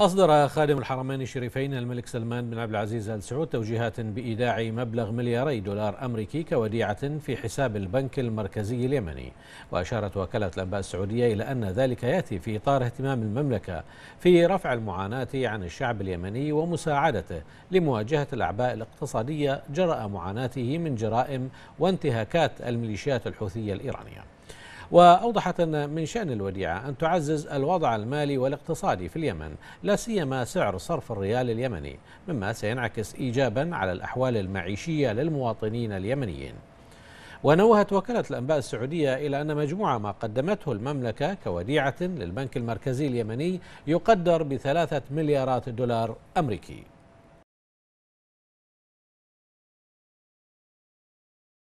أصدر خادم الحرمين الشريفين الملك سلمان بن عبد العزيز آل سعود توجيهات بإيداع مبلغ ملياري دولار أمريكي كوديعة في حساب البنك المركزي اليمني وأشارت وكالة الأنباء السعودية إلى أن ذلك يأتي في إطار اهتمام المملكة في رفع المعاناة عن الشعب اليمني ومساعدته لمواجهة الأعباء الاقتصادية جراء معاناته من جرائم وانتهاكات الميليشيات الحوثية الإيرانية وأوضحت أن من شأن الوديعة أن تعزز الوضع المالي والاقتصادي في اليمن لا سيما سعر صرف الريال اليمني مما سينعكس إيجابا على الأحوال المعيشية للمواطنين اليمنيين ونوهت وكالة الأنباء السعودية إلى أن مجموع ما قدمته المملكة كوديعة للبنك المركزي اليمني يقدر بثلاثة مليارات دولار أمريكي